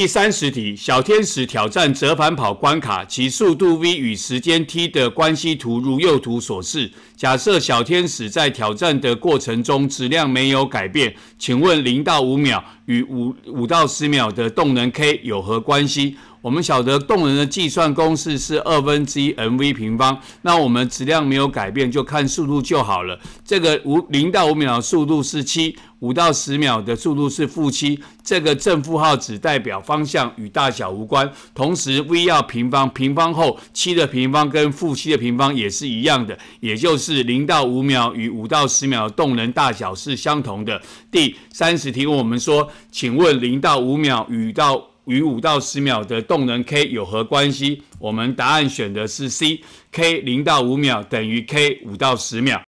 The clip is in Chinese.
第三十题：小天使挑战折返跑关卡，其速度 v 与时间 t 的关系图如右图所示。假设小天使在挑战的过程中质量没有改变，请问零到五秒与五五到十秒的动能 K 有何关系？我们晓得动能的计算公式是二分之一 mv 平方，那我们质量没有改变，就看速度就好了。这个五零到五秒速度是七，五到十秒的速度是负七。这个正负号只代表方向与大小无关。同时 v 要平方，平方后七的平方跟负七的平方也是一样的，也就是零到五秒与五到十秒动能大小是相同的。第三十题问我们说，请问零到五秒与到与五到十秒的动能 K 有何关系？我们答案选的是 C，K 零到五秒等于 K 五到十秒。